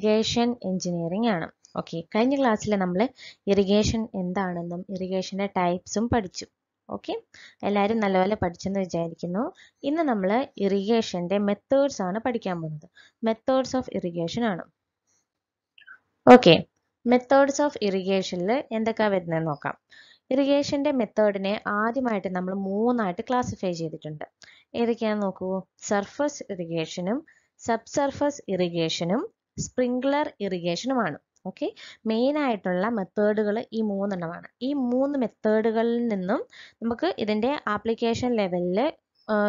Irrigation engineering ആണ് okay കഴിഞ്ഞ ക്ലാസ്സിൽ നമ്മൾ ഇറിഗേഷൻ എന്താണെന്നും ഇറിഗേഷൻ്റെ ടൈപ്സും പഠിച്ചു ഓക്കെ എല്ലാവരും നല്ലപോലെ പഠിച്ചെന്ന് വിചാരിക്കുന്നു ഇന്ന് നമ്മൾ ഇറിഗേഷൻ്റെ മെത്തേഡ്സ് ആണ് പഠിക്കാൻ പോകുന്നത് മെത്തേഡ്സ് ഓഫ് ഇറിഗേഷൻ ആണ് ഓക്കെ മെത്തേഡ്സ് ഓഫ് ഇറിഗേഷനിൽ എന്തൊക്കെ വരുന്നത് നോക്കാം ഇറിഗേഷൻ്റെ മെത്തേഡിനെ ആദ്യമായിട്ട് നമ്മൾ മൂന്നായിട്ട് ക്ലാസിഫൈ ചെയ്തിട്ടുണ്ട് ഏതൊക്കെയാണെന്ന് നോക്കൂ സർഫസ് ഇറിഗേഷനും സബ് സർഫസ് ഇറിഗേഷനും സ്പ്രിംഗ്ലർ ഇറിഗേഷനുമാണ് ഓക്കെ മെയിൻ ആയിട്ടുള്ള മെത്തേഡുകൾ ഈ മൂന്നെണ്ണമാണ് ഈ മൂന്ന് മെത്തേഡുകളിൽ നിന്നും നമുക്ക് ഇതിൻ്റെ ആപ്ലിക്കേഷൻ ലെവലിൽ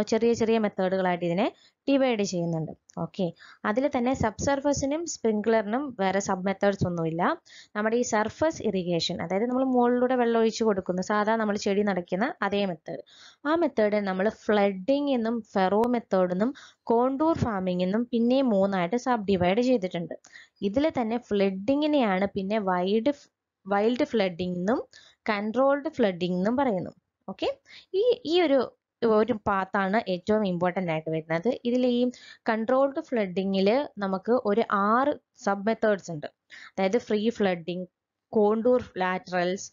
ചെറിയ ചെറിയ മെത്തേഡുകളായിട്ട് ഇതിനെ ഡിവൈഡ് ചെയ്യുന്നുണ്ട് ഓക്കെ അതിൽ തന്നെ സബ് സർഫസിനും സ്പ്രിങ്ക്ലറിനും വേറെ സബ് മെത്തേഡ്സ് ഒന്നുമില്ല നമ്മുടെ ഈ സർഫസ് ഇറിഗേഷൻ അതായത് നമ്മൾ മുകളിലൂടെ വെള്ളം ഒഴിച്ച് കൊടുക്കുന്നു സാധാ നമ്മൾ ചെടി നടക്കുന്ന അതേ മെത്തേഡ് ആ മെത്തേഡ് നമ്മൾ ഫ്ലഡിംഗ് എന്നും ഫെറോ മെത്തേഡ് എന്നും കോണ്ടൂർ ഫാമിംഗ് എന്നും പിന്നെ മൂന്നായിട്ട് സബ് ഡിവൈഡ് ചെയ്തിട്ടുണ്ട് ഇതിൽ തന്നെ ഫ്ലഡിങ്ങിനെയാണ് പിന്നെ വൈഡ് വൈൽഡ് ഫ്ലഡിംഗ് എന്നും കൺട്രോൾഡ് ഫ്ലഡിംഗ് എന്നും പറയുന്നു ഓക്കെ ഈ ഈ ഒരു ഒരു പാത്താണ് ഏറ്റവും ഇമ്പോർട്ടൻ്റ് ആയിട്ട് വരുന്നത് ഇതിൽ ഈ കൺട്രോൾഡ് ഫ്ലഡിങ്ങിൽ നമുക്ക് ഒരു ആറ് സബ് മെത്തേഡ്സ് ഉണ്ട് അതായത് free flooding contour laterals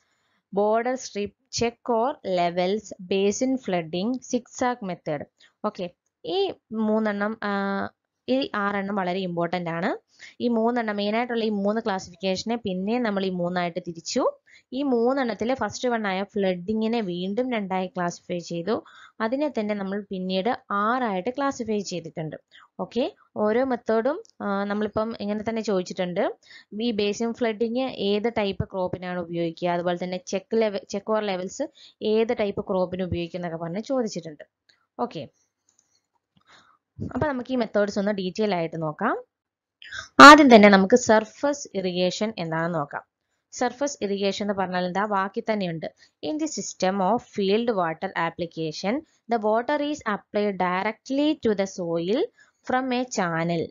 border strip check or levels basin flooding zigzag method okay ഈ മൂന്നെണ്ണം ഈ ആറെണ്ണം വളരെ ഇമ്പോർട്ടൻ്റ് ആണ് ഈ മൂന്നെണ്ണം മെയിനായിട്ടുള്ള ഈ മൂന്ന് ക്ലാസിഫിക്കേഷനെ പിന്നെ നമ്മൾ ഈ മൂന്നായിട്ട് തിരിച്ചു ഈ മൂന്നെണ്ണത്തിലെ ഫസ്റ്റ് വൺ ആയ ഫ്ലഡിങ്ങിനെ വീണ്ടും രണ്ടായി ക്ലാസിഫൈ ചെയ്തു അതിനെ തന്നെ നമ്മൾ പിന്നീട് ആറായിട്ട് ക്ലാസിഫൈ ചെയ്തിട്ടുണ്ട് ഓക്കെ ഓരോ മെത്തേഡും നമ്മളിപ്പം ഇങ്ങനെ തന്നെ ചോദിച്ചിട്ടുണ്ട് ഈ ബേസിൻ ഫ്ലഡിങ് ഏത് ടൈപ്പ് ക്രോപ്പിനാണ് ഉപയോഗിക്കുക അതുപോലെ തന്നെ check level check or levels ഏത് ടൈപ്പ് ക്രോപ്പിന് ഉപയോഗിക്കുന്നൊക്കെ പറഞ്ഞ് ചോദിച്ചിട്ടുണ്ട് ഓക്കെ അപ്പൊ നമുക്ക് ഈ മെത്തേഡ്സ് ഒന്ന് ഡീറ്റെയിൽ ആയിട്ട് നോക്കാം ആദ്യം തന്നെ നമുക്ക് സർഫസ് ഇറിഗേഷൻ എന്താണെന്ന് നോക്കാം സർഫസ് ഇറിഗേഷൻ എന്ന് പറഞ്ഞാൽ എന്താ ബാക്കി തന്നെയുണ്ട് in the system of field water application the water is applied directly to the soil from a channel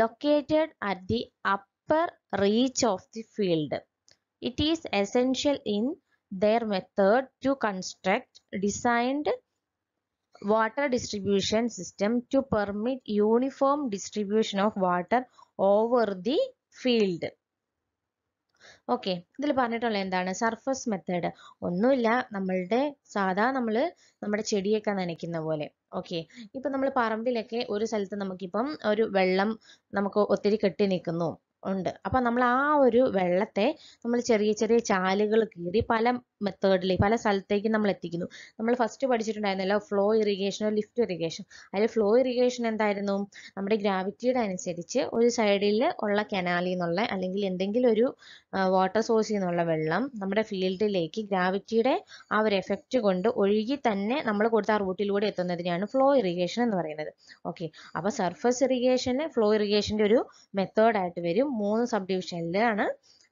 located at the upper reach of the field it is essential in their method to construct designed water distribution system to permit uniform distribution of water over the field. Okay ഇതിൽ പറഞ്ഞിട്ടുള്ള എന്താണ് surface method ഒന്നുമില്ല നമ്മളുടെ സാധാ നമ്മൾ നമ്മുടെ ചെടിയൊക്കെ നനയ്ക്കുന്ന പോലെ ഓക്കെ ഇപ്പൊ നമ്മൾ പറമ്പിലൊക്കെ ഒരു സ്ഥലത്ത് നമുക്കിപ്പം ഒരു വെള്ളം നമുക്ക് ഒത്തിരി കെട്ടി നിൽക്കുന്നു ഉണ്ട് അപ്പൊ നമ്മൾ ആ ഒരു വെള്ളത്തെ നമ്മൾ ചെറിയ ചെറിയ ചാലുകൾ കീറി പല മെത്തേഡിൽ പല സ്ഥലത്തേക്ക് നമ്മൾ എത്തിക്കുന്നു നമ്മൾ ഫസ്റ്റ് പഠിച്ചിട്ടുണ്ടായിരുന്നല്ലോ ഫ്ലോ ഇറിഗേഷനോ ലിഫ്റ്റ് ഇറിഗേഷൻ അതിൽ ഫ്ലോ ഇറിഗേഷൻ എന്തായിരുന്നു നമ്മുടെ ഗ്രാവിറ്റിയുടെ അനുസരിച്ച് ഒരു സൈഡിൽ ഉള്ള കനാലിൽ നിന്നുള്ള അല്ലെങ്കിൽ എന്തെങ്കിലും ഒരു വാട്ടർ സോഴ്സിൽ നിന്നുള്ള വെള്ളം നമ്മുടെ ഫീൽഡിലേക്ക് ഗ്രാവിറ്റിയുടെ ആ ഒരു എഫക്റ്റ് കൊണ്ട് ഒഴുകി തന്നെ നമ്മൾ കൊടുത്ത റൂട്ടിലൂടെ എത്തുന്നതിനാണ് ഫ്ലോ ഇറിഗേഷൻ എന്ന് പറയുന്നത് ഓക്കെ അപ്പോൾ സർഫസ് ഇറിഗേഷന് ഫ്ലോ ഇറിഗേഷന്റെ ഒരു മെത്തേഡായിട്ട് വരും മൂന്ന് സബ് ഡിവിഷനിലാണ്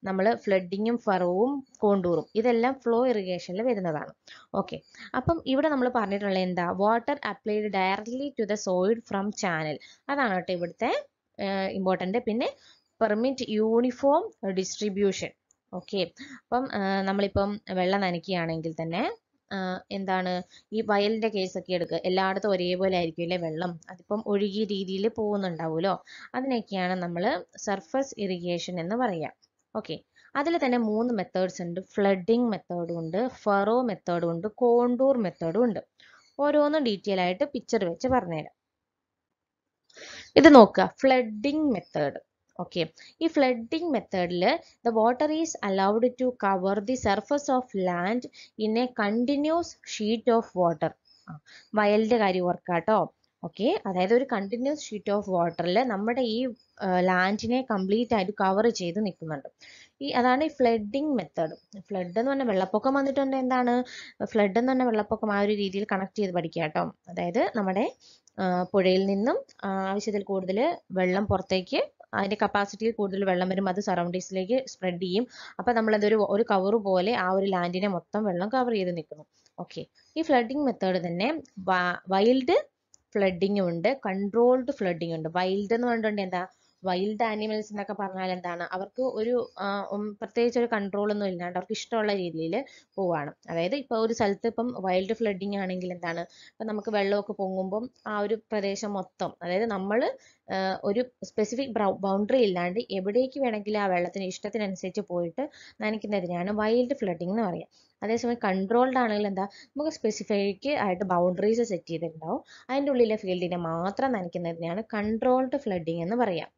നമ്മൾ ഫ്ലഡിങ്ങും ഫറവും കോണ്ടൂറും ഇതെല്ലാം ഫ്ലോ ഇറിഗേഷനിൽ വരുന്നതാണ് ഓക്കെ അപ്പം ഇവിടെ നമ്മൾ പറഞ്ഞിട്ടുള്ള എന്താ water applied directly to the soil from channel അതാണ് കേട്ടോ ഇവിടുത്തെ ഇമ്പോർട്ടൻ്റ് പിന്നെ പെർമിറ്റ് യൂണിഫോം ഡിസ്ട്രിബ്യൂഷൻ ഓക്കെ അപ്പം നമ്മളിപ്പം വെള്ളം നനയ്ക്കുകയാണെങ്കിൽ തന്നെ എന്താണ് ഈ വയലിൻ്റെ കേസൊക്കെ എടുക്കുക എല്ലായിടത്തും ഒരേപോലെ ആയിരിക്കുമല്ലേ വെള്ളം അതിപ്പം ഒഴുകിയ രീതിയിൽ പോകുന്നുണ്ടാവുമല്ലോ അതിനൊക്കെയാണ് നമ്മൾ സർഫസ് ഇറിഗേഷൻ എന്ന് പറയുക ഓക്കെ അതിൽ തന്നെ മൂന്ന് മെത്തേഡ്സ് ഉണ്ട് ഫ്ലഡിംഗ് മെത്തേഡും ഉണ്ട് ഫറോ മെത്തേഡും ഉണ്ട് കോണ്ടൂർ മെത്തേഡും ഉണ്ട് ഓരോന്നും ഡീറ്റെയിൽ ആയിട്ട് പിക്ചർ വെച്ച് പറഞ്ഞുതരാം ഇത് നോക്കുക ഫ്ലഡിംഗ് മെത്തേഡ് ഓക്കെ ഈ ഫ്ലഡിംഗ് മെത്തേഡിൽ the water is allowed to cover the surface of land in a continuous sheet of water വയലിൻ്റെ കാര്യം ഓർക്കാട്ടോ ഓക്കെ അതായത് ഒരു കണ്ടിന്യൂസ് ഷീറ്റ് ഓഫ് വാട്ടറിൽ നമ്മുടെ ഈ ലാൻഡിനെ കംപ്ലീറ്റ് ആയിട്ട് കവർ ചെയ്ത് നിൽക്കുന്നുണ്ട് ഈ അതാണ് ഈ ഫ്ലഡിങ് മെത്തേഡ് ഫ്ലഡ് എന്ന് പറഞ്ഞാൽ വെള്ളപ്പൊക്കം വന്നിട്ടുണ്ട് എന്താണ് ഫ്ലഡ് എന്ന് പറഞ്ഞാൽ വെള്ളപ്പൊക്കം ആ ഒരു രീതിയിൽ കണക്ട് ചെയ്ത് പഠിക്കുക കേട്ടോ അതായത് നമ്മുടെ പുഴയിൽ നിന്നും ആവശ്യത്തിൽ കൂടുതൽ വെള്ളം പുറത്തേക്ക് അതിൻ്റെ കപ്പാസിറ്റിയിൽ കൂടുതൽ വെള്ളം വരും അത് സറൗണ്ടിങ്സിലേക്ക് സ്പ്രെഡ് ചെയ്യും അപ്പോൾ നമ്മളതൊരു ഒരു കവർ പോലെ ആ ഒരു ലാൻഡിനെ മൊത്തം വെള്ളം കവർ ചെയ്ത് നിൽക്കുന്നു ഓക്കെ ഈ ഫ്ലഡിങ് മെത്തേഡ് തന്നെ വൈൽഡ് ഫ്ലഡിങ്ങും ഉണ്ട് കൺട്രോൾഡ് ഫ്ലഡിംഗ് ഉണ്ട് വൈൽഡ് എന്ന് പറഞ്ഞിട്ടുണ്ടെങ്കിൽ എന്താ വൈൽഡ് ആനിമൽസ് എന്നൊക്കെ പറഞ്ഞാൽ എന്താണ് അവർക്ക് ഒരു പ്രത്യേകിച്ച് ഒരു കൺട്രോൾ ഒന്നും ഇല്ലാണ്ട് അവർക്ക് ഇഷ്ടമുള്ള രീതിയിൽ പോവാണ് അതായത് ഇപ്പൊ ഒരു സ്ഥലത്ത് ഇപ്പം വൈൽഡ് ഫ്ലഡിങ് ആണെങ്കിൽ എന്താണ് ഇപ്പൊ നമുക്ക് വെള്ളമൊക്കെ പൊങ്ങുമ്പം ആ ഒരു പ്രദേശം മൊത്തം അതായത് നമ്മൾ ഒരു സ്പെസിഫിക് ബൗണ്ടറി ഇല്ലാണ്ട് എവിടേക്ക് വേണമെങ്കിലും ആ വെള്ളത്തിന് ഇഷ്ടത്തിനനുസരിച്ച് പോയിട്ട് നനയ്ക്കുന്നതിനെയാണ് വൈൽഡ് ഫ്ലഡിംഗ് എന്ന് പറയുക അതേസമയം കൺട്രോൾഡ് ആണെങ്കിൽ എന്താ നമുക്ക് സ്പെസിഫിക് ആയിട്ട് ബൗണ്ടറീസ് സെറ്റ് ചെയ്തിട്ടുണ്ടാവും അതിൻ്റെ ഉള്ളിലെ ഫീൽഡിനെ മാത്രം നനയ്ക്കുന്നതിനെയാണ് കൺട്രോൾഡ് ഫ്ലഡിങ് എന്ന് പറയാം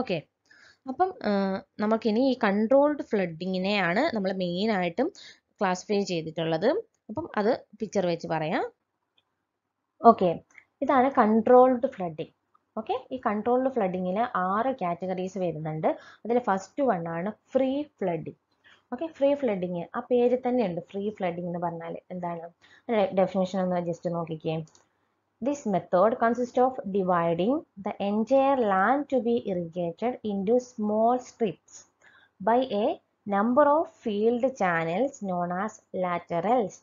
ഓക്കെ അപ്പം നമുക്കിനി ഈ കൺട്രോൾഡ് ഫ്ലഡിങ്ങിനെയാണ് നമ്മൾ മെയിനായിട്ടും ക്ലാസിഫൈ ചെയ്തിട്ടുള്ളത് അപ്പം അത് പിക്ചർ വെച്ച് പറയാം ഓക്കെ ഇതാണ് കൺട്രോൾഡ് ഫ്ലഡിങ് ഓക്കെ ഈ കൺട്രോൾഡ് ഫ്ലഡിങ്ങിന് ആറ് കാറ്റഗറീസ് വരുന്നുണ്ട് അതിൽ ഫസ്റ്റ് വൺ ആണ് free flooding okay free flooding ആ പേര് തന്നെയുണ്ട് ഫ്രീ ഫ്ലഡിങ് എന്ന് പറഞ്ഞാൽ എന്താണ് ഡെഫിനേഷൻ ഒന്ന് ജസ്റ്റ് നോക്കിക്കേ this method consist of dividing the entire land to be irrigated into small strips by a number of field channels known as laterals.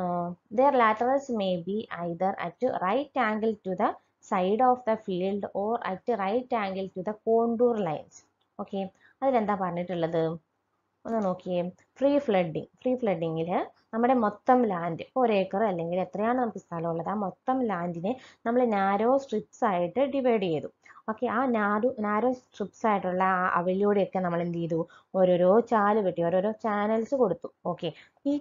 Uh, their laterals may be either at right angle to the side of the field or at right angle to the contour lines. Okay, അതിലെന്താ പറഞ്ഞിട്ടുള്ളത് ഒന്ന് നോക്കിയേ free flooding free ഫ്ലഡിങ്ങിൽ നമ്മുടെ മൊത്തം land ഒരു acre അല്ലെങ്കിൽ എത്രയാണ് നമുക്ക് സ്ഥലമുള്ളത് ആ മൊത്തം ലാൻഡിനെ നമ്മൾ നാരോ സ്ട്രിപ്സ് ആയിട്ട് ഡിവൈഡ് ചെയ്തു ഓക്കെ ആ നാരോ നാരോ സ്ട്രിപ്സ് ആയിട്ടുള്ള ആ അവയിലൂടെയൊക്കെ നമ്മൾ എന്ത് ചെയ്തു ഓരോരോ ചാല് വെട്ടി ഓരോരോ ചാനൽസ് കൊടുത്തു ഓക്കെ ഈ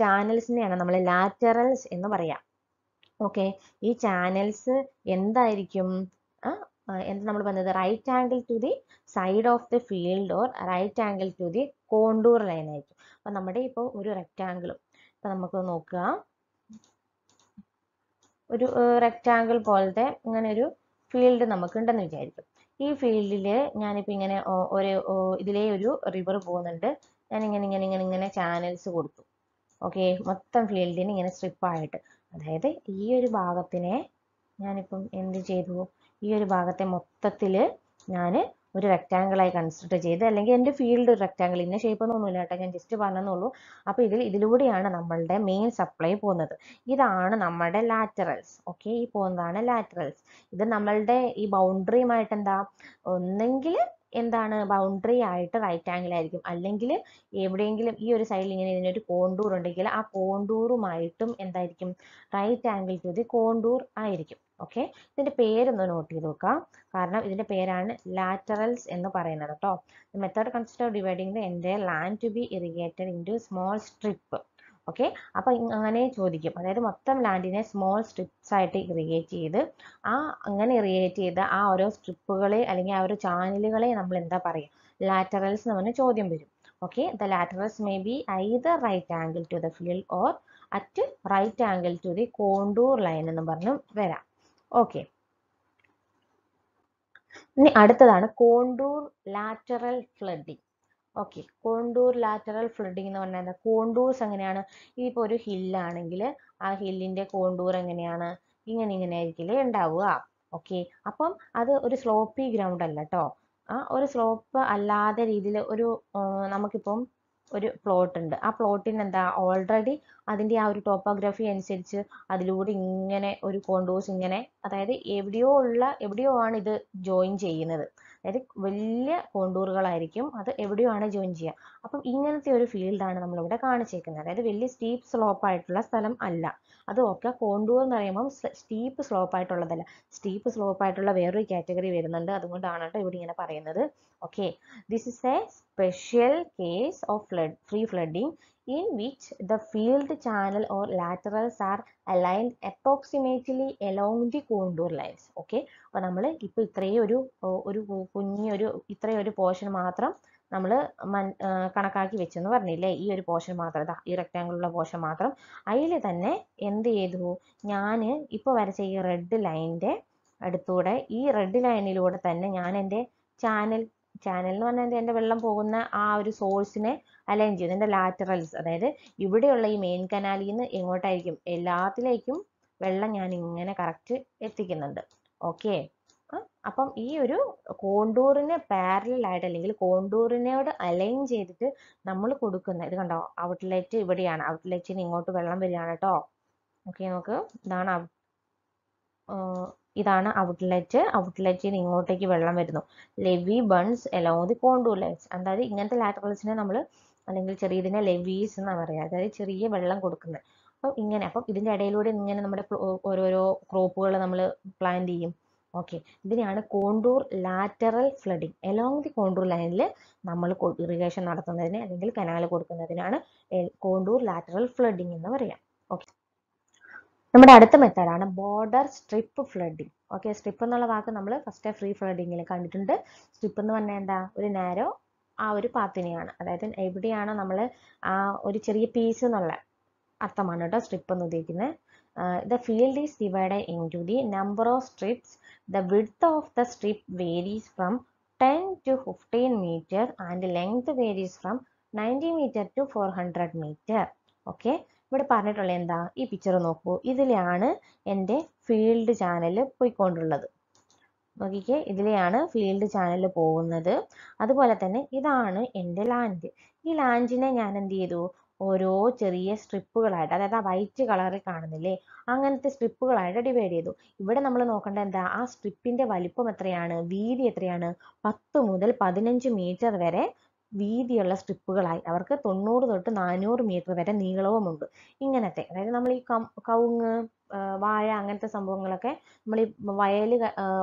ചാനൽസിനെയാണ് നമ്മൾ ലാറ്ററൽസ് എന്ന് പറയാം ഓക്കെ ഈ ചാനൽസ് എന്തായിരിക്കും എന്താ നമ്മൾ പറഞ്ഞത് right angle to the side of the field or right angle to the contour line ആയിരിക്കും അപ്പൊ നമ്മുടെ ഇപ്പോൾ ഒരു റെക്റ്റാങ്കിൾ ഇപ്പൊ നമുക്ക് നോക്കുക ഒരു റെക്റ്റാങ്കിൾ പോലത്തെ ഇങ്ങനെ ഒരു ഫീൽഡ് ഉണ്ടെന്ന് വിചാരിക്കും ഈ ഫീൽഡില് ഞാനിപ്പോ ഇങ്ങനെ ഒരു ഇതിലേ ഒരു റിവർ പോകുന്നുണ്ട് ഞാൻ ഇങ്ങനെ ഇങ്ങനെ ഇങ്ങനെ ഇങ്ങനെ ചാനൽസ് കൊടുത്തു ഓക്കെ മൊത്തം ഫീൽഡിന് ഇങ്ങനെ സ്ട്രിപ്പായിട്ട് അതായത് ഈ ഒരു ഭാഗത്തിനെ ഞാനിപ്പം എന്ത് ചെയ്തു ഈ ഒരു ഭാഗത്തെ മൊത്തത്തിൽ ഞാൻ ഒരു ആയി കൺസിഡർ ചെയ്ത് അല്ലെങ്കിൽ എൻ്റെ ഫീൽഡ് ഒരു റെക്റ്റാങ്കിൾ ഇന്ന ഷേപ്പൊന്നൊന്നുമില്ല കേട്ടോ ഞാൻ ജസ്റ്റ് പറഞ്ഞെന്നുള്ളൂ അപ്പോൾ ഇതിൽ ഇതിലൂടെയാണ് നമ്മളുടെ മെയിൻ സപ്ലൈ പോകുന്നത് ഇതാണ് നമ്മുടെ ലാറ്ററൽസ് ഓക്കെ ഈ പോകുന്നതാണ് ലാറ്ററൽസ് ഇത് നമ്മളുടെ ഈ ബൗണ്ടറിയുമായിട്ട് എന്താ ഒന്നെങ്കിൽ എന്താണ് ബൗണ്ടറി ആയിട്ട് റൈറ്റ് ആംഗിൾ ആയിരിക്കും അല്ലെങ്കിൽ എവിടെയെങ്കിലും ഈ ഒരു സൈഡിൽ ഇങ്ങനെ ഇതിനൊരു കോണ്ടൂർ ഉണ്ടെങ്കിൽ ആ കോണ്ടൂറുമായിട്ടും എന്തായിരിക്കും right angle to the contour ആയിരിക്കും ഓക്കെ ഇതിൻ്റെ പേരൊന്ന് നോട്ട് ചെയ്ത് നോക്കാം കാരണം ഇതിൻ്റെ പേരാണ് ലാറ്ററൽസ് എന്ന് പറയുന്നത് കേട്ടോ method consider dividing the entire land to be irrigated into small strip okay അപ്പൊ അങ്ങനെ ചോദിക്കും അതായത് മൊത്തം ലാൻഡിനെ സ്മോൾ സ്ട്രിപ്സ് ആയിട്ട് ഇറിഗേറ്റ് ചെയ്ത് ആ അങ്ങനെ ഇറിഗേറ്റ് ചെയ്ത ആ ഓരോ സ്ട്രിപ്പുകളെ അല്ലെങ്കിൽ ആ ഓരോ ചാനലുകളെ നമ്മൾ എന്താ പറയുക ലാറ്ററൽസ് എന്ന് പറഞ്ഞ ചോദ്യം വരും okay the laterals may be either right angle to the field or at right angle to the contour line എന്ന് പറഞ്ഞു വരാം ഓക്കെ ഇനി അടുത്തതാണ് contour lateral flooding okay contour lateral flooding എന്ന് പറഞ്ഞാൽ എന്താ കോണ്ടൂർസ് എങ്ങനെയാണ് ഇപ്പൊ ഒരു ഹില്ലാണെങ്കിൽ ആ ഹില്ലിന്റെ കോണ്ടൂർ എങ്ങനെയാണ് ഇങ്ങനെ ഇങ്ങനെ ആയിരിക്കില്ലേ ഉണ്ടാവുക ഓക്കെ അപ്പം അത് ഒരു സ്ലോപ്പി ഗ്രൗണ്ട് അല്ല കേട്ടോ ആ ഒരു സ്ലോപ്പ് അല്ലാതെ രീതിയിൽ ഒരു നമുക്കിപ്പം ഒരു പ്ലോട്ട് ഉണ്ട് ആ പ്ലോട്ടിന് എന്താ ഓൾറെഡി അതിൻ്റെ ആ ഒരു ടോപ്പോഗ്രാഫി അനുസരിച്ച് അതിലൂടെ ഇങ്ങനെ ഒരു കോണ്ടോസ് ഇങ്ങനെ അതായത് എവിടെയോ ഉള്ള എവിടെയോ ആണ് ഇത് ജോയിൻ ചെയ്യുന്നത് അതായത് വലിയ കോണ്ടൂറുകളായിരിക്കും അത് എവിടെയോ ആണ് ജോയിൻ ചെയ്യുക അപ്പം ഇങ്ങനത്തെ ഒരു ഫീൽഡാണ് നമ്മളിവിടെ കാണിച്ചേക്കുന്നത് അതായത് വലിയ സ്റ്റീപ്പ് സ്ലോപ്പ് ആയിട്ടുള്ള സ്ഥലം അല്ല അതൊക്കെ കോണ്ടൂർ എന്ന് പറയുമ്പം സ്റ്റീപ്പ് സ്ലോപ്പ് ആയിട്ടുള്ളതല്ല സ്റ്റീപ്പ് സ്ലോപ്പ് ആയിട്ടുള്ള വേറൊരു കാറ്റഗറി വരുന്നുണ്ട് അതുകൊണ്ടാണ് കേട്ടോ ഇവിടെ ഇങ്ങനെ പറയുന്നത് okay this is a special case of flood free flooding in which the field channel or laterals are aligned approximately along the contour lines okay അപ്പോൾ നമ്മൾ ഇപ്പൊ ഇത്രയും ഒരു ഒരു കുഞ്ഞൊരു ഇത്രയും ഒരു പോർഷൻ മാത്രം നമ്മൾ മൻ കണക്കാക്കി വെച്ചെന്ന് പറഞ്ഞില്ലേ ഈ ഒരു പോർഷൻ മാത്രം ഇതാ ഈ ഉള്ള പോർഷൻ മാത്രം അതിൽ തന്നെ എന്ത് ചെയ്തു ഞാൻ ഇപ്പോൾ വരച്ച ഈ റെഡ് ലൈനിൻ്റെ അടുത്തൂടെ ഈ റെഡ് ലൈനിലൂടെ തന്നെ ഞാൻ എൻ്റെ ചാനൽ ചാനൽ എന്ന് പറഞ്ഞാൽ എൻ്റെ വെള്ളം പോകുന്ന ആ ഒരു സോഴ്സിനെ അലൈൻ ചെയ്തു എൻ്റെ ലാറ്ററൽസ് അതായത് ഇവിടെയുള്ള ഈ മെയിൻ കനാലിൽ നിന്ന് എങ്ങോട്ടായിരിക്കും എല്ലാത്തിലേക്കും വെള്ളം ഞാൻ ഇങ്ങനെ കറക്റ്റ് എത്തിക്കുന്നുണ്ട് ഓക്കേ അപ്പം ഈ ഒരു കോണ്ടൂറിനെ പാരലായിട്ട് അല്ലെങ്കിൽ കോണ്ടൂറിനോട് അലൈൻ ചെയ്തിട്ട് നമ്മൾ കൊടുക്കുന്ന ഇത് കണ്ടോ ഔട്ട്ലെറ്റ് ഇവിടെയാണ് ഔട്ട്ലെറ്റിന് ഇങ്ങോട്ട് വെള്ളം വരികയാണ് കേട്ടോ ഓക്കെ നമുക്ക് ഇതാണ് ഇതാണ് ഔട്ട്ലെറ്റ് ഔട്ട്ലെറ്റിന് ഇങ്ങോട്ടേക്ക് വെള്ളം വരുന്നു ലെവി ബൺസ് എലോ ദി കോണ്ടൂർ ലൈൻസ് അതായത് ഇങ്ങനത്തെ ലാറ്ററൽസിനെ നമ്മൾ അല്ലെങ്കിൽ ചെറിയ ഇതിനെ ലെവീസ് എന്നാണ് പറയുക അതായത് ചെറിയ വെള്ളം കൊടുക്കുന്നത് അപ്പം ഇങ്ങനെ അപ്പം ഇതിൻ്റെ ഇടയിലൂടെ ഇങ്ങനെ നമ്മുടെ ഓരോരോ ക്രോപ്പുകൾ നമ്മൾ പ്ലാന്റ് ചെയ്യും ഓക്കെ ഇതിനെയാണ് contour lateral flooding along the contour ലൈനിൽ നമ്മൾ ഇറിഗേഷൻ നടത്തുന്നതിന് അല്ലെങ്കിൽ കനാൽ കൊടുക്കുന്നതിനാണ് കോണ്ടൂർ ലാറ്ററൽ ഫ്ലഡിങ് എന്ന് പറയാം ഓക്കെ നമ്മുടെ അടുത്ത മെത്തേഡാണ് border strip flooding okay strip എന്നുള്ള വാക്ക് നമ്മൾ ഫസ്റ്റ് ഫ്രീ ഫ്ലഡിങ്ങിൽ കണ്ടിട്ടുണ്ട് സ്ട്രിപ്പ് എന്ന് പറഞ്ഞാൽ എന്താ ഒരു നാരോ ആ ഒരു പാത്തിനെയാണ് അതായത് എവിടെയാണോ നമ്മൾ ആ ഒരു ചെറിയ പീസ് എന്നുള്ള അർത്ഥമാണ് കേട്ടോ സ്ട്രിപ്പ് എന്ന് ഉദ്ദേശിക്കുന്നത് Uh, the field is divided into the number of strips. The width of the strip varies from 10 to 15 meter and length varies from 90 meter to 400 meter. Okay. ഇവിടെ പറഞ്ഞിട്ടുള്ള എന്താ ഈ പിക്ചർ നോക്കൂ ഇതിലാണ് എൻ്റെ ഫീൽഡ് ചാനൽ പോയിക്കൊണ്ടുള്ളത് നോക്കിക്കേ ഇതിലെയാണ് ഫീൽഡ് ചാനൽ പോകുന്നത് അതുപോലെ തന്നെ ഇതാണ് എൻ്റെ ലാൻഡ് ഈ ലാൻഡിനെ ഞാൻ എന്ത് ചെയ്തു ഓരോ ചെറിയ സ്ട്രിപ്പുകളായിട്ട് അതായത് ആ വൈറ്റ് കളറിൽ കാണുന്നില്ലേ അങ്ങനത്തെ സ്ട്രിപ്പുകളായിട്ട് ഡിവൈഡ് ചെയ്തു ഇവിടെ നമ്മൾ നോക്കേണ്ട എന്താ ആ സ്ട്രിപ്പിന്റെ വലിപ്പം എത്രയാണ് വീതി എത്രയാണ് പത്ത് മുതൽ പതിനഞ്ച് മീറ്റർ വരെ വീതിയുള്ള സ്ട്രിപ്പുകളായി അവർക്ക് തൊണ്ണൂറ് തൊട്ട് നാനൂറ് മീറ്റർ വരെ നീളവുമുണ്ട് ഇങ്ങനത്തെ അതായത് നമ്മൾ ഈ കവുങ്ങ് വാഴ അങ്ങനത്തെ സംഭവങ്ങളൊക്കെ നമ്മൾ ഈ വയൽ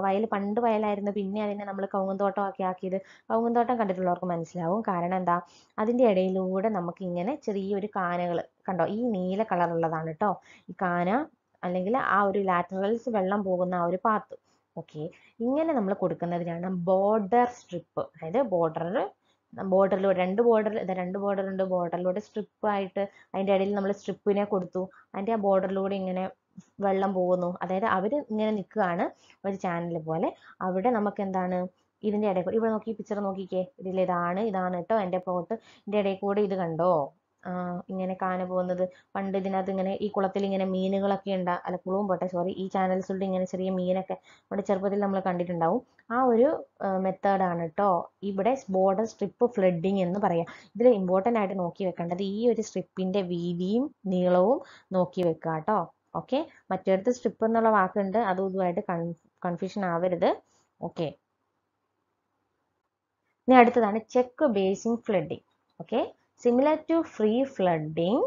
വയൽ പണ്ട് വയലായിരുന്നു പിന്നെ അതിനെ നമ്മൾ ഒക്കെ ആക്കിയത് കവുങ്ങുന്തോട്ടം കണ്ടിട്ടുള്ളവർക്ക് മനസ്സിലാവും കാരണം എന്താ അതിൻ്റെ ഇടയിലൂടെ നമുക്കിങ്ങനെ ചെറിയൊരു കാനകൾ കണ്ടോ ഈ നീല കളറുള്ളതാണ് കേട്ടോ ഈ കാന അല്ലെങ്കിൽ ആ ഒരു ലാറ്ററൽസ് വെള്ളം പോകുന്ന ആ ഒരു പാത്ത് ഓക്കെ ഇങ്ങനെ നമ്മൾ കൊടുക്കുന്നതിനാണ് ബോർഡർ സ്ട്രിപ്പ് അതായത് ബോർഡർ ബോർഡറിലൂടെ രണ്ട് ബോർഡർ രണ്ട് ബോർഡർ ഉണ്ട് ബോർഡറിലൂടെ സ്ട്രിപ്പ് ആയിട്ട് അതിൻ്റെ ഇടയിൽ നമ്മൾ സ്ട്രിപ്പിനെ കൊടുത്തു അതിൻ്റെ ആ ബോർഡറിലൂടെ ഇങ്ങനെ വെള്ളം പോകുന്നു അതായത് അവർ ഇങ്ങനെ നിൽക്കുകയാണ് ഒരു ചാനൽ പോലെ അവിടെ നമുക്ക് എന്താണ് ഇതിൻ്റെ ഇടയിൽ കൂടെ ഇവിടെ നോക്കി ഈ പിക്ചർ നോക്കിക്കേ ഇതിൽ ഇതാണ് ഇതാണ് കേട്ടോ എൻ്റെ പ്ലോട്ട് ഇതിൻ്റെ ഇടയിൽ കൂടെ ഇത് കണ്ടോ ഇങ്ങനെ കാണു പോകുന്നത് പണ്ട് ഇതിനകത്ത് ഇങ്ങനെ ഈ കുളത്തിൽ ഇങ്ങനെ മീനുകളൊക്കെ ഉണ്ടാ അല്ല കുളവും പോട്ടെ സോറി ഈ ചാനൽസിലൂടെ ഇങ്ങനെ ചെറിയ മീനൊക്കെ നമ്മുടെ ചെറുപ്പത്തിൽ നമ്മൾ കണ്ടിട്ടുണ്ടാവും ആ ഒരു മെത്തേഡാണ് കേട്ടോ ഇവിടെ ബോർഡർ സ്ട്രിപ്പ് ഫ്ലഡിങ് എന്ന് പറയാം ഇതിൽ ഇമ്പോർട്ടൻ്റ് ആയിട്ട് നോക്കി വെക്കേണ്ടത് ഈ ഒരു സ്ട്രിപ്പിൻ്റെ വീതിയും നീളവും നോക്കി വെക്കുക കേട്ടോ ഓക്കെ മറ്റേടുത്ത് സ്ട്രിപ്പ് എന്നുള്ള വാക്കുണ്ട് അതും ഇതുമായിട്ട് കൺ കൺഫ്യൂഷൻ ആവരുത് ഓക്കെ ഇനി അടുത്തതാണ് check basin flooding okay similar to free flooding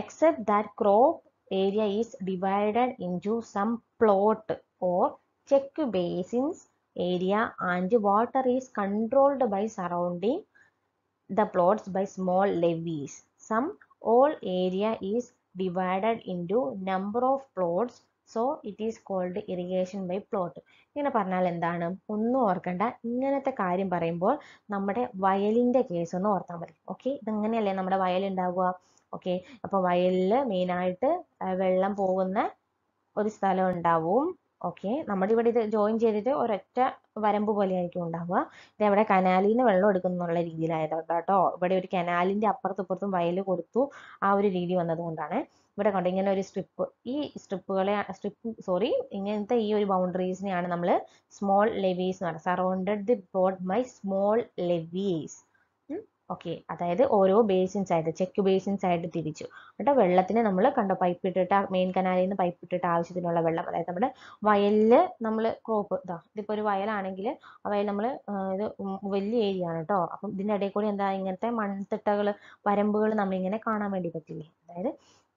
except that crop area is divided into some plot or check basins area and water is controlled by surrounding the plots by small levees some all area is divided into number of plots so it is called irrigation by plot ഇങ്ങനെ പറഞ്ഞാൽ എന്താണ് ഒന്നും ഓർക്കണ്ട ഇങ്ങനത്തെ കാര്യം പറയുമ്പോൾ നമ്മുടെ വയലിൻ്റെ case ഒന്ന് ഓർത്താൽ മതി ഓക്കെ ഇതെങ്ങനെയല്ലേ നമ്മുടെ വയൽ ഉണ്ടാവുക ഓക്കെ അപ്പോൾ വയലിൽ മെയിനായിട്ട് വെള്ളം പോകുന്ന ഒരു സ്ഥലം ഉണ്ടാവും ഓക്കെ നമ്മുടെ ഇവിടെ ഇത് ജോയിൻ ചെയ്തിട്ട് ഒരൊറ്റ വരമ്പ് പോലെയായിരിക്കും ഉണ്ടാവുക ഇതെവിടെ കനാലിൽ നിന്ന് വെള്ളം എടുക്കുന്നുള്ള രീതിയിലായതാണ് കേട്ടോ ഇവിടെ ഒരു കനാലിൻ്റെ അപ്പുറത്തും ഇപ്പുറത്തും വയൽ കൊടുത്തു ആ ഒരു രീതി വന്നതുകൊണ്ടാണ് ഇവിടെ കണ്ടോ ഇങ്ങനെ ഒരു സ്ട്രിപ്പ് ഈ സ്ട്രിപ്പുകളെ സ്ട്രിപ്പ് സോറി ഇങ്ങനത്തെ ഈ ഒരു ബൗണ്ടറീസിനെയാണ് നമ്മൾ സ്മോൾ ലെവീസ് എന്ന് പറയുന്നത് surrounded the broad by small levees okay അതായത് ഓരോ ബേസിൻസ് ആയിട്ട് ചെക്ക് ബേസിൻസ് ആയിട്ട് തിരിച്ചു കേട്ടോ വെള്ളത്തിന് നമ്മൾ കണ്ടോ പൈപ്പ് ഇട്ടിട്ട് മെയിൻ കനാലിൽ നിന്ന് പൈപ്പ് ഇട്ടിട്ട് ആവശ്യത്തിനുള്ള വെള്ളം അതായത് നമ്മുടെ വയലില് നമ്മൾ ക്രോപ്പ് ഇതാ ഇതിപ്പോൾ ഒരു വയലാണെങ്കിൽ ആ വയൽ നമ്മൾ ഇത് വലിയ ഏരിയ ആണ് കേട്ടോ അപ്പം ഇതിൻ്റെ ഇടയിൽ കൂടി എന്താ ഇങ്ങനത്തെ മൺതിട്ടകൾ വരമ്പുകൾ നമ്മളിങ്ങനെ കാണാൻ വേണ്ടി പറ്റില്ലേ അതായത്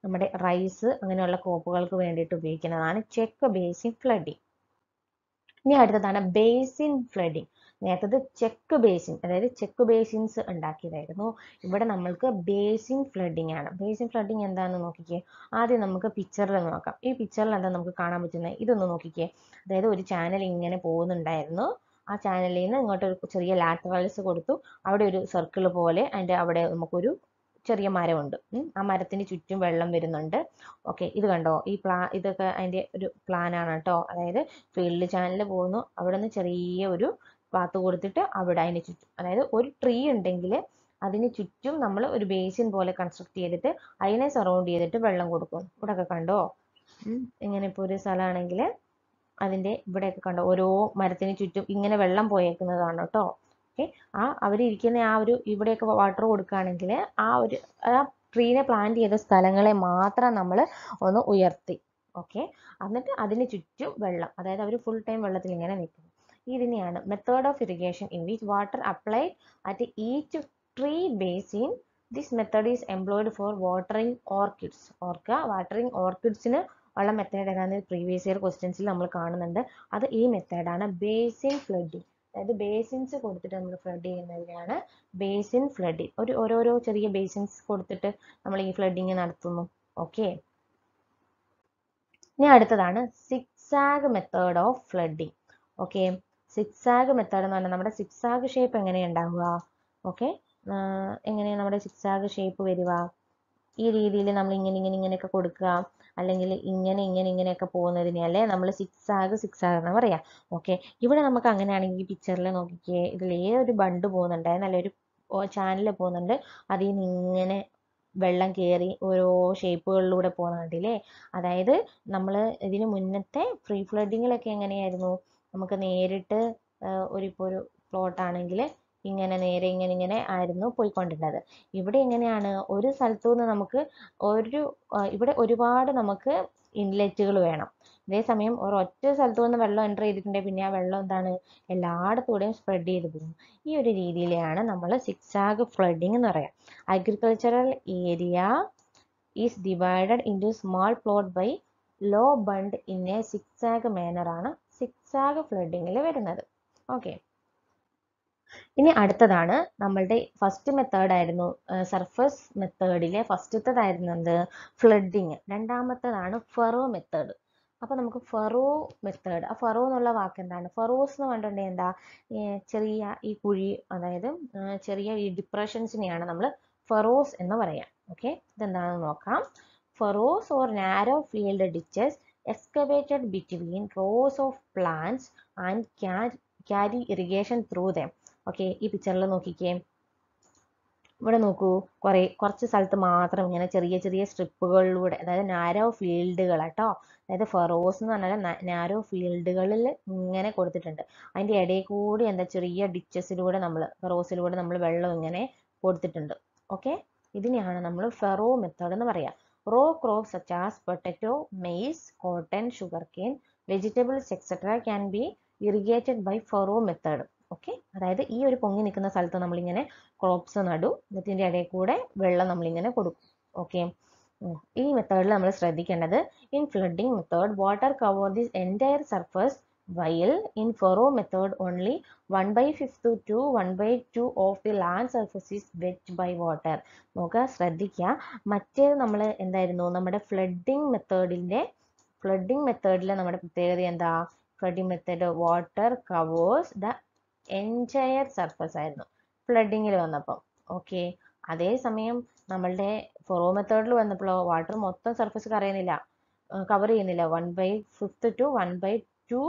നമ്മുടെ റൈസ് അങ്ങനെയുള്ള ക്രോപ്പുകൾക്ക് വേണ്ടിയിട്ട് ഉപയോഗിക്കുന്നതാണ് ചെക്ക് ബേസിൻ ഫ്ലഡിങ് ഇനി അടുത്തതാണ് ബേസിൻ ഫ്ലഡിങ് നേരത്തത് ചെക്ക് ബേസിൻ അതായത് ചെക്ക് ബേസിൻസ് ഉണ്ടാക്കിയതായിരുന്നു ഇവിടെ നമ്മൾക്ക് ബേസിൻ ഫ്ലഡിംഗ് ആണ് ബേസിൻ ഫ്ലഡിംഗ് എന്താണെന്ന് നോക്കിക്കേ ആദ്യം നമുക്ക് പിക്ചറിൽ നോക്കാം ഈ പിക്ചറിൽ എന്താ നമുക്ക് കാണാൻ പറ്റുന്നത് ഇതൊന്ന് നോക്കിക്കേ അതായത് ഒരു ചാനൽ ഇങ്ങനെ പോകുന്നുണ്ടായിരുന്നു ആ ചാനലിൽ നിന്ന് ഇങ്ങോട്ട് ഒരു ചെറിയ ലാറ്ററൽസ് കൊടുത്തു അവിടെ ഒരു സർക്കിൾ പോലെ അതിൻ്റെ അവിടെ നമുക്കൊരു ചെറിയ മരമുണ്ട് ആ മരത്തിന് ചുറ്റും വെള്ളം വരുന്നുണ്ട് ഓക്കെ ഇത് കണ്ടോ ഈ പ്ലാ ഇതൊക്കെ അതിൻ്റെ ഒരു പ്ലാനാണ് കേട്ടോ അതായത് ഫീൽഡ് ചാനൽ പോകുന്നു അവിടെ നിന്ന് ചെറിയ ഒരു പാത്ത് കൊടുത്തിട്ട് അവിടെ അതിന് ചുറ്റും അതായത് ഒരു ട്രീ ഉണ്ടെങ്കിൽ അതിന് ചുറ്റും നമ്മൾ ഒരു ബേസിൻ പോലെ കൺസ്ട്രക്ട് ചെയ്തിട്ട് അതിനെ സറൗണ്ട് ചെയ്തിട്ട് വെള്ളം കൊടുക്കും ഇവിടെ കണ്ടോ ഇങ്ങനെ ഇപ്പൊ ഒരു സ്ഥലമാണെങ്കിൽ അതിന്റെ ഇവിടെയൊക്കെ കണ്ടോ ഓരോ മരത്തിന് ചുറ്റും ഇങ്ങനെ വെള്ളം പോയേക്കുന്നതാണ് കേട്ടോ ഓക്കെ ആ അവരിരിക്കുന്ന ആ ഒരു ഇവിടെയൊക്കെ വാട്ടർ കൊടുക്കുകയാണെങ്കിൽ ആ ഒരു ആ ട്രീനെ പ്ലാന്റ് ചെയ്ത സ്ഥലങ്ങളെ മാത്രം നമ്മൾ ഒന്ന് ഉയർത്തി ഓക്കെ എന്നിട്ട് അതിന് ചുറ്റും വെള്ളം അതായത് അവർ ഫുൾ ടൈം വെള്ളത്തിൽ ഇങ്ങനെ നിൽക്കുന്നു ഇതിനെയാണ് method of irrigation in which water applied at each tree base in this method is employed for watering orchids ഓർക്കുക വാട്ടറിങ് ഓർക്കിഡ്സിന് ഉള്ള മെത്തേഡ് ഏതാണ് പ്രീവിയസ് ഇയർ ക്വസ്റ്റ്യൻസിൽ നമ്മൾ കാണുന്നുണ്ട് അത് ഈ മെത്തേഡാണ് ബേസിൻ ഫ്ലഡിങ് അതായത് ബേസിൻസ് കൊടുത്തിട്ട് നമ്മൾ ഫ്ലഡ് ചെയ്യുന്നതിനാണ് ബേസിൻ ഫ്ലഡിങ് ഒരു ഓരോരോ ചെറിയ ബേസിൻസ് കൊടുത്തിട്ട് നമ്മൾ ഈ ഫ്ലഡിങ് നടത്തുന്നു ഓക്കെ ഇനി അടുത്തതാണ് zigzag method of flooding okay zigzag method എന്ന് പറഞ്ഞാൽ നമ്മുടെ സിക്സാഗ് ഷേപ്പ് എങ്ങനെയാണ് ഉണ്ടാവുക ഓക്കെ എങ്ങനെയാണ് നമ്മുടെ സിക്സാഗ് ഷേപ്പ് വരിക ഈ രീതിയിൽ നമ്മൾ ഇങ്ങനെ ഇങ്ങനെ ഇങ്ങനെയൊക്കെ കൊടുക്കുക അല്ലെങ്കിൽ ഇങ്ങനെ ഇങ്ങനെ ഇങ്ങനെയൊക്കെ അല്ലെ നമ്മൾ സിക്സ് ആഗ് സിക്സ് ആഗ് എന്ന് പറയാം ഓക്കെ ഇവിടെ നമുക്ക് അങ്ങനെയാണെങ്കിൽ ഈ പിക്ചറിൽ നോക്കിക്കേ ഇതിലേ ഒരു ബണ്ട് പോകുന്നുണ്ട് നല്ലൊരു ചാനലിൽ പോകുന്നുണ്ട് അതിൽ നിന്ന് ഇങ്ങനെ വെള്ളം കയറി ഓരോ ഷേപ്പുകളിലൂടെ പോകുന്നുണ്ട് അതായത് നമ്മൾ ഇതിന് മുന്നത്തെ ഫ്രീ ഫ്ലഡിങ്ങിലൊക്കെ എങ്ങനെയായിരുന്നു നമുക്ക് നേരിട്ട് ഒരു ഇപ്പോൾ ഒരു പ്ലോട്ടാണെങ്കിൽ ഇങ്ങനെ നേരെ ഇങ്ങനെ ഇങ്ങനെ ആയിരുന്നു പോയിക്കൊണ്ടിരുന്നത് ഇവിടെ എങ്ങനെയാണ് ഒരു സ്ഥലത്തു നിന്ന് നമുക്ക് ഒരു ഇവിടെ ഒരുപാട് നമുക്ക് ഇൻലെറ്റുകൾ വേണം അതേസമയം ഒരൊറ്റ സ്ഥലത്തു നിന്ന് വെള്ളം എൻ്റർ ചെയ്തിട്ടുണ്ടെങ്കിൽ പിന്നെ ആ വെള്ളം എന്താണ് എല്ലായിടത്തൂടെയും സ്പ്രെഡ് ചെയ്ത് പോകും ഈ ഒരു രീതിയിലാണ് നമ്മൾ സിക്സാഗ് ഫ്ലഡിംഗ് എന്ന് പറയാം agricultural area is divided into small plot by low bund in a zigzag manner ആണ് സാഗ് ഫ്ലഡിങ്ങിൽ വരുന്നത് ഓക്കെ ഇനി അടുത്തതാണ് നമ്മളുടെ ഫസ്റ്റ് മെത്തേഡ് ആയിരുന്നു സർഫസ് മെത്തേഡിലെ ഫസ്റ്റത്തേതായിരുന്നു എന്ത് ഫ്ലഡിങ് രണ്ടാമത്തേതാണ് ഫെറോ മെത്തേഡ് അപ്പോൾ നമുക്ക് ഫെറോ മെത്തേഡ് ആ ഫെറോ എന്നുള്ള വാക്ക് എന്താണ് ഫെറോസ് എന്ന് പറഞ്ഞിട്ടുണ്ടെങ്കിൽ എന്താ ചെറിയ ഈ കുഴി അതായത് ചെറിയ ഈ ഡിപ്രഷൻസിനെയാണ് നമ്മൾ ഫെറോസ് എന്ന് പറയാം ഓക്കെ ഇതെന്താണെന്ന് നോക്കാം furrows or narrow field ditches excavated between rows of plants and can carry irrigation through them. Okay ഈ പിക്ചറിൽ നോക്കിക്കേ ഇവിടെ നോക്കൂ കുറേ കുറച്ച് സ്ഥലത്ത് മാത്രം ഇങ്ങനെ ചെറിയ ചെറിയ സ്ട്രിപ്പുകളിലൂടെ അതായത് നാരോ ഫീൽഡുകൾ കേട്ടോ അതായത് ഫെറോസ് എന്ന് പറഞ്ഞാൽ നാരോ ഫീൽഡുകളിൽ ഇങ്ങനെ കൊടുത്തിട്ടുണ്ട് അതിൻ്റെ ഇടയിൽ കൂടി എന്താ ചെറിയ ഡിച്ചസിലൂടെ നമ്മൾ ഫെറോസിലൂടെ നമ്മൾ വെള്ളം ഇങ്ങനെ കൊടുത്തിട്ടുണ്ട് ഓക്കെ ഇതിനെയാണ് നമ്മൾ ഫെറോ മെത്തേഡ് എന്ന് പറയുക Row crops such as potato, maize, cotton, sugarcane, vegetables etc. can be irrigated by furrow method. Okay അതായത് ഈ ഒരു പൊങ്ങി നിൽക്കുന്ന സ്ഥലത്ത് നമ്മളിങ്ങനെ ക്രോപ്സ് നടും എന്നിട്ടിൻ്റെ ഇടയിൽ കൂടെ വെള്ളം നമ്മളിങ്ങനെ കൊടുക്കും ഓക്കെ ഈ മെത്തേഡിൽ നമ്മൾ ശ്രദ്ധിക്കേണ്ടത് in flooding method water cover this entire surface while in furrow method only 1 by 5th to 1 by 2 of the land surface is wet by water നോക്കുക ശ്രദ്ധിക്കുക മറ്റേത് നമ്മൾ എന്തായിരുന്നു നമ്മുടെ ഫ്ലഡിംഗ് മെത്തേഡിൻ്റെ ഫ്ലഡിംഗ് മെത്തേഡിൽ നമ്മുടെ പ്രത്യേകത എന്താ flooding method water covers the entire surface ആയിരുന്നു ഫ്ലഡിങ്ങിൽ വന്നപ്പോൾ ഓക്കെ അതേസമയം നമ്മളുടെ ഫോറോ മെത്തേഡിൽ വന്നപ്പോൾ വാട്ടർ മൊത്തം സർഫസ് കറിയുന്നില്ല കവർ ചെയ്യുന്നില്ല one by fifth to one by two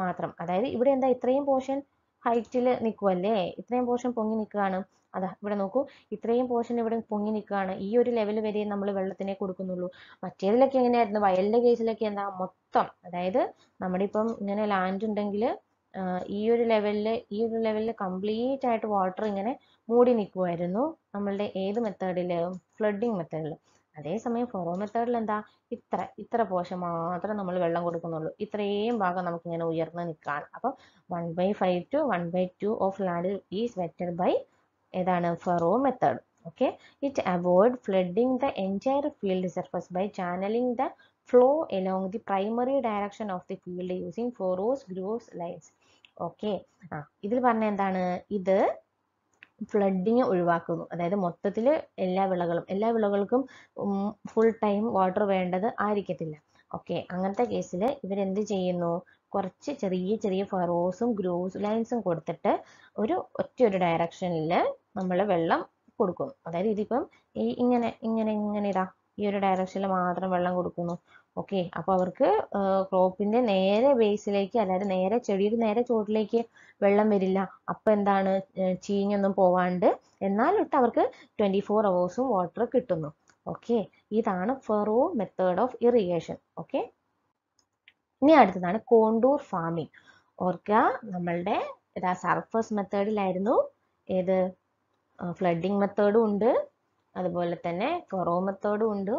മാത്രം അതായത് ഇവിടെ എന്താ ഇത്രയും പോർഷൻ ഹൈറ്റിൽ നിൽക്കുമല്ലേ ഇത്രയും പോർഷൻ പൊങ്ങി നിൽക്കുകയാണ് അതാ ഇവിടെ നോക്കൂ ഇത്രയും പോർഷൻ ഇവിടെ പൊങ്ങി നിൽക്കുകയാണ് ഈ ഒരു ലെവൽ വരെ നമ്മൾ വെള്ളത്തിനെ കൊടുക്കുന്നുള്ളൂ മറ്റേതിലൊക്കെ എങ്ങനെയായിരുന്നു വയലിന്റെ കേസിലൊക്കെ എന്താ മൊത്തം അതായത് നമ്മുടെ ഇപ്പം ഇങ്ങനെ ലാൻഡ് ഉണ്ടെങ്കിൽ ഈ ഒരു ലെവലിൽ ഈ ഒരു ലെവലിൽ കംപ്ലീറ്റ് ആയിട്ട് വാട്ടർ ഇങ്ങനെ മൂടി നിൽക്കുമായിരുന്നു നമ്മളുടെ ഏത് മെത്തേഡില് ഫ്ലഡിങ് മെത്തേഡില് അതേസമയം ഫ്ലോ മെത്തേഡിൽ എന്താ ഇത്ര ഇത്ര പോർഷൻ മാത്രം നമ്മൾ വെള്ളം കൊടുക്കുന്നുള്ളൂ ഇത്രയും ഭാഗം നമുക്ക് ഇങ്ങനെ ഉയർന്ന് നിൽക്കാൻ അപ്പം one by five to one by two of land is wetted by ഏതാണ് furrow method okay it avoid flooding the entire field surface by channelling the flow along the primary direction of the field using furrows grows lines okay ആ ഇതിൽ പറഞ്ഞ എന്താണ് ഇത് flooding ഒഴിവാക്കുന്നു അതായത് മൊത്തത്തിൽ എല്ലാ വിളകളും എല്ലാ വിളകൾക്കും ഫുൾ ടൈം വാട്ടർ വേണ്ടത് ആയിരിക്കത്തില്ല ഓക്കെ അങ്ങനത്തെ കേസിൽ ഇവരെന്ത് ചെയ്യുന്നു കുറച്ച് ചെറിയ ചെറിയ ഫറോസും ഗ്രോസ് ലൈൻസും കൊടുത്തിട്ട് ഒരു ഒറ്റ ഒരു ഡയറക്ഷനിൽ നമ്മൾ വെള്ളം കൊടുക്കും അതായത് ഇതിപ്പം ഈ ഇങ്ങനെ ഇങ്ങനെ ഇങ്ങനെ ഇതാ ഈ ഒരു ഡയറക്ഷനിൽ മാത്രം വെള്ളം കൊടുക്കുന്നു ഓക്കെ അപ്പോൾ അവർക്ക് ക്രോപ്പിന്റെ നേരെ ബേസിലേക്ക് അതായത് നേരെ ചെടിയുടെ നേരെ ചുവട്ടിലേക്ക് വെള്ളം വരില്ല അപ്പോൾ എന്താണ് ചീഞ്ഞൊന്നും പോവാണ്ട് എന്നാലിട്ട് അവർക്ക് ട്വന്റി ഫോർ അവേഴ്സും വാട്ടർ കിട്ടുന്നു ഓക്കെ ഇതാണ് furrow method of irrigation okay ഇനി അടുത്തതാണ് കോണ്ടൂർ ഫാമിംഗ് ഓർക്ക നമ്മളുടെ സർഫസ് മെത്തേഡിലായിരുന്നു ഏത് ഫ്ലഡിങ് മെത്തേഡും ഉണ്ട് അതുപോലെ തന്നെ മെത്തേഡും ഉണ്ട്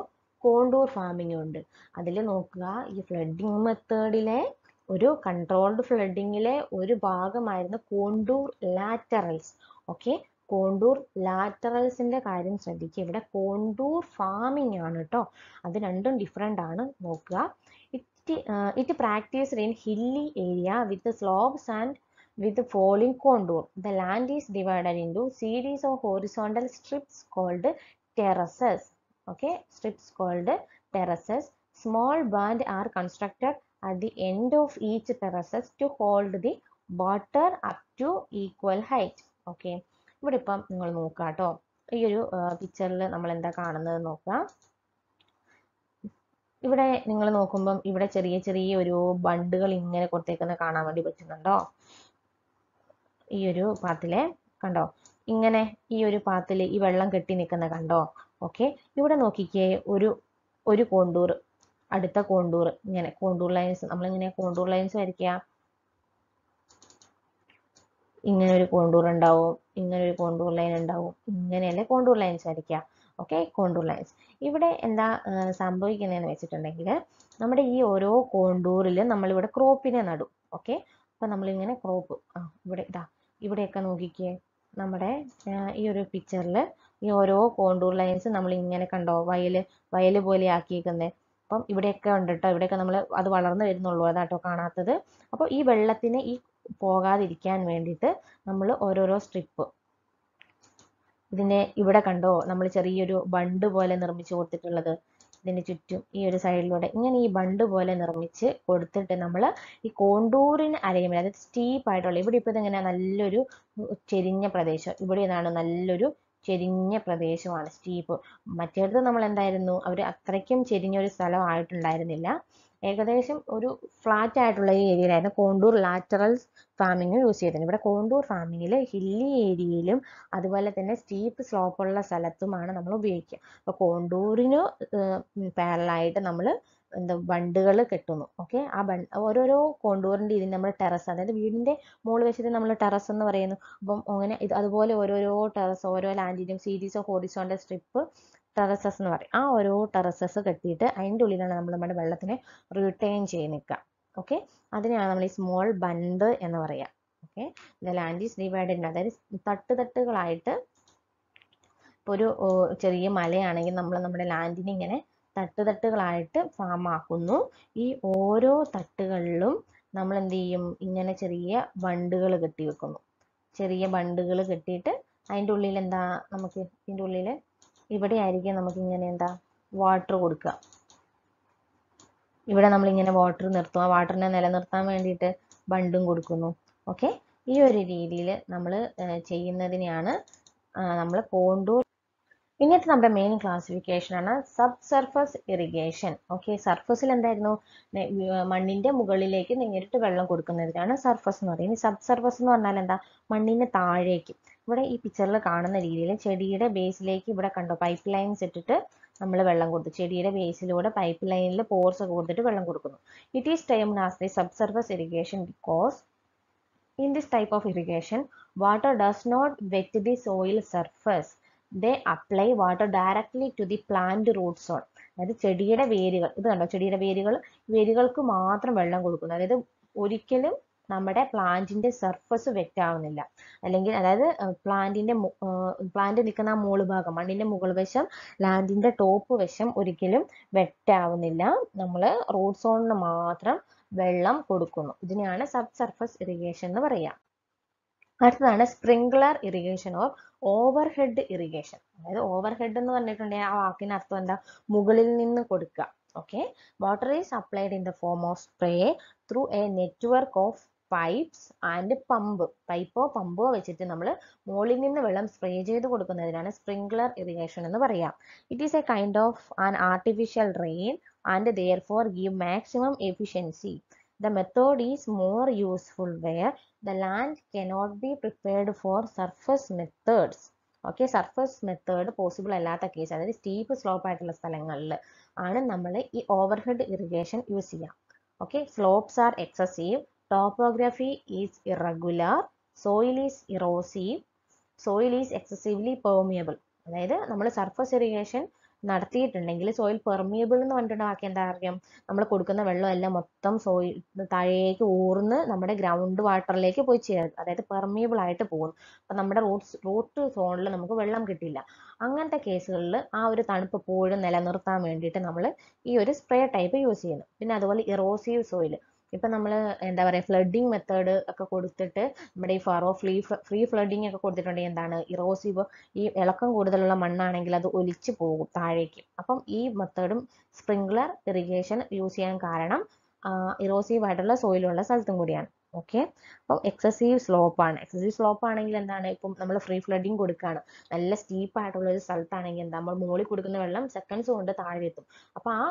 കോണ്ടൂർ ഫാമിങ്ങും ഉണ്ട് അതിൽ നോക്കുക ഈ ഫ്ലഡിങ് മെത്തേഡിലെ ഒരു കൺട്രോൾഡ് ഫ്ലഡിങ്ങിലെ ഒരു ഭാഗമായിരുന്നു കോണ്ടൂർ ലാറ്ററൽസ് ഓക്കെ കോണ്ടൂർ ലാറ്ററൽസിന്റെ കാര്യം ശ്രദ്ധിക്കുക ഇവിടെ കോണ്ടൂർ ഫാമിംഗ് ആണ് കേട്ടോ അത് രണ്ടും ഡിഫറെൻ്റ് ആണ് നോക്കുക it it practised in hilly area with slopes and with the following contour. The land is divided into series of horizontal strips called terraces. Okay, strips called terraces. Small band are constructed at the end of each terraces to hold the water up to equal height. Okay, ഇവിടെ ഇപ്പം നിങ്ങൾ നോക്കുക കേട്ടോ ഈ ഒരു പിക്ചറിൽ നമ്മൾ എന്താ കാണുന്നത് നോക്കുക ഇവിടെ നിങ്ങൾ നോക്കുമ്പം ഇവിടെ ചെറിയ ചെറിയ ഒരു ബണ്ടുകൾ ഇങ്ങനെ കൊടുത്തേക്കുന്നത് കാണാൻ വേണ്ടി പറ്റുന്നുണ്ടോ ഈ ഒരു പാത്തിലെ കണ്ടോ ഇങ്ങനെ ഈ ഒരു പാത്തിൽ ഈ വെള്ളം കെട്ടി നിൽക്കുന്ന കണ്ടോ ഓക്കെ ഇവിടെ നോക്കിക്കേ ഒരു ഒരു കോണ്ടൂർ അടുത്ത കോണ്ടൂർ ഇങ്ങനെ കോണ്ടൂർ ലൈൻസ് നമ്മളിങ്ങനെ കോണ്ടൂർ ലൈൻസ് വരയ്ക്കുക ഇങ്ങനെ ഒരു കോണ്ടൂർ ഉണ്ടാവും ഇങ്ങനെ ഒരു കോണ്ടൂർ ലൈൻ ഉണ്ടാവും ഇങ്ങനെയല്ലേ കോണ്ടൂർ ലൈൻസ് വരയ്ക്കുക ഓക്കെ കോണ്ടൂർ ലൈൻസ് ഇവിടെ എന്താ സംഭവിക്കുന്നതെന്ന് വെച്ചിട്ടുണ്ടെങ്കിൽ നമ്മുടെ ഈ ഓരോ കോണ്ടൂറിൽ നമ്മളിവിടെ ക്രോപ്പിനെ നടും ഓക്കെ അപ്പൊ നമ്മളിങ്ങനെ ക്രോപ്പ് ആ ഇവിടെ ഇതാ ഇവിടെയൊക്കെ നോക്കിക്കേ നമ്മുടെ ഈ ഒരു പിക്ചറിൽ ഈ ഓരോ കോണ്ടൂർ ലൈൻസ് നമ്മൾ ഇങ്ങനെ കണ്ടോ വയൽ വയൽ പോലെ ആക്കിയിരിക്കുന്നത് അപ്പം ഇവിടെയൊക്കെ ഉണ്ട് കേട്ടോ ഇവിടെയൊക്കെ നമ്മൾ അത് വളർന്നു വരുന്നുള്ളൂ അതാട്ടോ കാണാത്തത് അപ്പോൾ ഈ വെള്ളത്തിന് ഈ പോകാതിരിക്കാൻ വേണ്ടിയിട്ട് നമ്മൾ ഓരോരോ സ്ട്രിപ്പ് ഇതിനെ ഇവിടെ കണ്ടോ നമ്മൾ ചെറിയൊരു ബണ്ട് പോലെ നിർമ്മിച്ചു കൊടുത്തിട്ടുള്ളത് ഇതിന് ചുറ്റും ഈ ഒരു സൈഡിലൂടെ ഇങ്ങനെ ഈ ബണ്ട് പോലെ നിർമ്മിച്ച് കൊടുത്തിട്ട് നമ്മൾ ഈ കോണ്ടൂറിന് അരയുമ്പോൾ അതായത് ആയിട്ടുള്ള ഇവിടെ ഇപ്പോൾ ഇതെങ്ങനെ നല്ലൊരു ചെരിഞ്ഞ പ്രദേശം ഇവിടെ നിന്നാണ് നല്ലൊരു ചെരിഞ്ഞ പ്രദേശമാണ് സ്റ്റീപ്പ് മറ്റേടത്ത് നമ്മൾ എന്തായിരുന്നു അവർ അത്രയ്ക്കും ചെരിഞ്ഞൊരു സ്ഥലമായിട്ടുണ്ടായിരുന്നില്ല ഏകദേശം ഒരു ഫ്ലാറ്റ് ആയിട്ടുള്ള ഈ ഏരിയയിലായിരുന്നു കോണ്ടൂർ ലാറ്ററൽ ഫാമിംഗ് യൂസ് ചെയ്തിരുന്നത് ഇവിടെ കോണ്ടൂർ ഫാമിങ്ങിൽ ഹില്ലി ഏരിയയിലും അതുപോലെ തന്നെ സ്റ്റീപ്പ് സ്ലോപ്പുള്ള സ്ഥലത്തുമാണ് നമ്മൾ ഉപയോഗിക്കുക അപ്പോൾ കോണ്ടൂറിന് പാരലായിട്ട് നമ്മൾ എന്താ ബണ്ടുകൾ കെട്ടുന്നു ഓക്കെ ആ ബണ്ട് ഓരോരോ കോണ്ടൂറിൻ്റെ ഇതിന് നമ്മൾ ടെറസ് അതായത് വീടിൻ്റെ മുകൾ വശത്ത് നമ്മൾ ടെറസ് എന്ന് പറയുന്നു അപ്പം അങ്ങനെ ഇത് അതുപോലെ ഓരോരോ ടെറസ് ഓരോ ലാൻഡിൻ്റെയും series of horizontal strip terraces എന്ന് പറയും ആ ഓരോ ടെറസസ് കെട്ടിയിട്ട് അതിൻ്റെ ഉള്ളിലാണ് നമ്മൾ നമ്മുടെ വെള്ളത്തിനെ റിട്ടേൺ ചെയ്ത് നിൽക്കുക ഓക്കെ അതിനെയാണ് നമ്മൾ ഈ സ്മോൾ ബണ്ട് എന്ന് പറയുക okay the land is divided അതായത് തട്ട് തട്ടുകളായിട്ട് ഇപ്പോൾ ഒരു ചെറിയ മലയാണെങ്കിൽ നമ്മൾ നമ്മുടെ ലാൻഡിനെ ഇങ്ങനെ തട്ട് തട്ടുകളായിട്ട് ഫാം ആക്കുന്നു ഈ ഓരോ തട്ടുകളിലും നമ്മൾ എന്ത് ചെയ്യും ഇങ്ങനെ ചെറിയ ബണ്ടുകൾ കെട്ടി വെക്കുന്നു ചെറിയ ബണ്ടുകൾ കെട്ടിയിട്ട് അതിൻ്റെ ഉള്ളിൽ എന്താ നമുക്ക് ഇതിൻ്റെ ഉള്ളിൽ ഇവിടെ ആയിരിക്കും നമുക്ക് ഇങ്ങനെ എന്താ വാട്ടർ കൊടുക്കുക ഇവിടെ നമ്മൾ ഇങ്ങനെ വാട്ടർ നിർത്തും ആ വാട്ടറിനെ നിലനിർത്താൻ വേണ്ടിയിട്ട് ബണ്ടും കൊടുക്കുന്നു ഓക്കെ ഈ ഒരു രീതിയിൽ നമ്മൾ ചെയ്യുന്നതിനെയാണ് നമ്മൾ പോണ്ടൂർ ഇന്നത്തെ നമ്മുടെ മെയിൻ ക്ലാസിഫിക്കേഷൻ ആണ് സബ് സർഫസ് ഇറിഗേഷൻ ഓക്കെ സർഫസിൽ എന്തായിരുന്നു മണ്ണിന്റെ മുകളിലേക്ക് നേരിട്ട് വെള്ളം കൊടുക്കുന്നതിനാണ് സർഫസ് എന്ന് പറയുന്നത് സബ് സർഫസ് എന്ന് പറഞ്ഞാൽ എന്താ മണ്ണിന് താഴേക്ക് ഇവിടെ ഈ പിക്ചറിൽ കാണുന്ന രീതിയിൽ ചെടിയുടെ ബേസിലേക്ക് ഇവിടെ കണ്ടോ പൈപ്പ് ലൈൻസ് ഇട്ടിട്ട് നമ്മൾ വെള്ളം കൊടുത്തു ചെടിയുടെ ബേസിലൂടെ പൈപ്പ് ലൈനിൽ പോർസ് കൊടുത്തിട്ട് വെള്ളം കൊടുക്കുന്നു it is time as the sub surface irrigation because in this type of irrigation water does not wet the soil surface they apply water directly to the plant roots on അതായത് ചെടിയുടെ വേരുകൾ ഇത് കണ്ടോ ചെടിയുടെ വേരുകൾ വേരുകൾക്ക് മാത്രം വെള്ളം കൊടുക്കുന്നു അതായത് ഒരിക്കലും നമ്മുടെ പ്ലാന്റിന്റെ സർഫസ് വെറ്റാവുന്നില്ല അല്ലെങ്കിൽ അതായത് പ്ലാന്റിന്റെ പ്ലാന്റ് നിൽക്കുന്ന ആ മുകൾ ഭാഗം മണ്ണിന്റെ മുകൾ വശം ലാൻഡിന്റെ ടോപ്പ് വശം ഒരിക്കലും വെട്ടാവുന്നില്ല നമ്മൾ റൂട്ട് സോണിന് മാത്രം വെള്ളം കൊടുക്കുന്നു ഇതിനെയാണ് സബ് സർഫസ് ഇറിഗേഷൻ എന്ന് പറയുക അടുത്തതാണ് sprinkler irrigation or over head irrigation അതായത് ഓവർ ഹെഡ് എന്ന് പറഞ്ഞിട്ടുണ്ടെങ്കിൽ ആ വാക്കിന് അർത്ഥം എന്താ മുകളിൽ നിന്ന് കൊടുക്കുക okay water is applied in the form of spray through a network of pipes and pump പൈപ്പോ പമ്പോ വെച്ചിട്ട് നമ്മൾ മുകളിൽ നിന്ന് വെള്ളം സ്പ്രേ ചെയ്ത് കൊടുക്കുന്നതിനാണ് സ്പ്രിംഗ്ലർ ഇറിഗേഷൻ എന്ന് പറയാം it is a kind of an artificial rain and therefore give maximum efficiency the method is more useful where the land cannot be prepared for surface methods okay surface method possible അല്ലാത്ത case അതായത് steep slope ആയിട്ടുള്ള സ്ഥലങ്ങളിൽ ആണ് നമ്മൾ ഈ overhead irrigation use ചെയ്യുക okay slopes are excessive Topography is irregular. Soil is erosive. Soil is excessively permeable. അതായത് നമ്മൾ സർഫസ് ഇറിഗേഷൻ നടത്തിയിട്ടുണ്ടെങ്കിൽ സോയിൽ പെർമിയബിൾ എന്ന് പറഞ്ഞിട്ട് ബാക്കി എന്താ അറിയാം നമ്മൾ കൊടുക്കുന്ന വെള്ളമെല്ലാം മൊത്തം സോയിൽ താഴേക്ക് ഊർന്ന് നമ്മുടെ ഗ്രൗണ്ട് വാട്ടറിലേക്ക് പോയി ചേരും അതായത് പെർമിയബിൾ ആയിട്ട് പോകും അപ്പം നമ്മുടെ റൂട്ട്സ് റൂട്ട് സോണിൽ നമുക്ക് വെള്ളം കിട്ടില്ല അങ്ങനത്തെ കേസുകളിൽ ആ ഒരു തണുപ്പ് പോഴും നിലനിർത്താൻ വേണ്ടിയിട്ട് നമ്മൾ ഈ ഒരു സ്പ്രേ ടൈപ്പ് യൂസ് ചെയ്യുന്നു പിന്നെ അതുപോലെ ഇറോസീവ് സോയിൽ ഇപ്പൊ നമ്മൾ എന്താ പറയാ ഫ്ലഡിങ് മെത്തേഡ് ഒക്കെ കൊടുത്തിട്ട് നമ്മുടെ ഈ ഫറോ ഫ്ലീ ഫ്രീ ഫ്ലഡിങ് ഒക്കെ കൊടുത്തിട്ടുണ്ടെങ്കിൽ എന്താണ് ഇറോസീവ് ഈ ഇളക്കം കൂടുതലുള്ള മണ്ണാണെങ്കിൽ അത് ഒലിച്ചു പോകും താഴേക്ക് അപ്പം ഈ മെത്തേഡും സ്പ്രിംഗ്ലർ ഇറിഗേഷൻ യൂസ് ചെയ്യാൻ കാരണം ഇറോസീവ് ആയിട്ടുള്ള സോയിലുള്ള സ്ഥലത്തും കൂടിയാണ് ഓക്കെ അപ്പോൾ എക്സസീവ് സ്ലോപ്പ് ആണ് എക്സസീവ് സ്ലോപ്പ് ആണെങ്കിൽ എന്താണ് ഇപ്പം നമ്മൾ ഫ്രീ ഫ്ലഡിങ് കൊടുക്കുകയാണ് നല്ല സ്റ്റീപ്പ് ആയിട്ടുള്ള ഒരു സ്ഥലത്താണെങ്കിൽ എന്താ നമ്മൾ മുകളിൽ കൊടുക്കുന്ന വെള്ളം സെക്കൻഡ്സ് കൊണ്ട് താഴെ എത്തും അപ്പോൾ ആ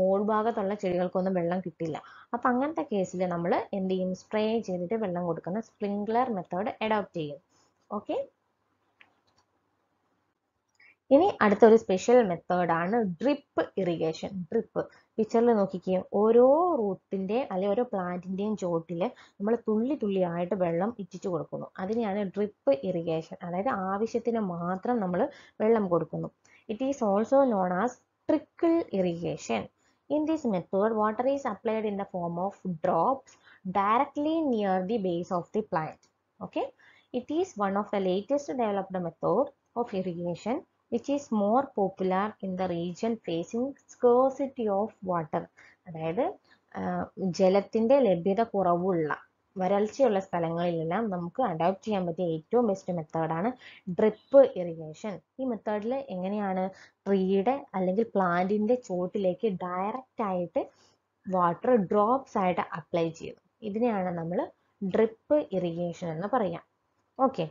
മോൾ ഭാഗത്തുള്ള ചെടികൾക്കൊന്നും വെള്ളം കിട്ടില്ല അപ്പം അങ്ങനത്തെ കേസിൽ നമ്മൾ എന്ത് ചെയ്യും സ്പ്രേ ചെയ്തിട്ട് വെള്ളം കൊടുക്കുന്ന സ്പ്രിങ്ക്ലർ മെത്തേഡ് അഡോപ്റ്റ് ചെയ്യും ഓക്കെ ഇനി അടുത്തൊരു സ്പെഷ്യൽ മെത്തേഡാണ് ഡ്രിപ്പ് ഇറിഗേഷൻ ഡ്രിപ്പ് പിക്ചറിൽ നോക്കിക്കുകയും ഓരോ റൂട്ടിന്റെ അല്ലെ ഓരോ പ്ലാന്റിന്റെയും ചോട്ടിൽ നമ്മൾ തുള്ളി തുള്ളി ആയിട്ട് വെള്ളം ഇറ്റിച്ചു കൊടുക്കുന്നു അതിനെയാണ് ഡ്രിപ്പ് ഇറിഗേഷൻ അതായത് ആവശ്യത്തിന് മാത്രം നമ്മൾ വെള്ളം കൊടുക്കുന്നു it is also known as trickle irrigation in this method water is applied in the form of drops directly near the base of the plant okay it is one of the latest developed method of irrigation which is more popular in the region facing scarcity of water അതായത് ജലത്തിൻ്റെ ലഭ്യത കുറവുള്ള വരൾച്ചയുള്ള സ്ഥലങ്ങളിലെല്ലാം നമുക്ക് adopt ചെയ്യാൻ പറ്റിയ ഏറ്റവും best മെത്തേഡാണ് ഡ്രിപ്പ് ഇറിഗേഷൻ ഈ മെത്തേഡിൽ എങ്ങനെയാണ് ട്രീയുടെ അല്ലെങ്കിൽ പ്ലാന്റിൻ്റെ ചുവട്ടിലേക്ക് ഡയറക്റ്റ് ആയിട്ട് വാട്ടർ ഡ്രോപ്സ് ആയിട്ട് അപ്ലൈ ചെയ്യുന്നത് ഇതിനെയാണ് നമ്മൾ ഡ്രിപ്പ് ഇറിഗേഷൻ എന്ന് പറയാം ഓക്കെ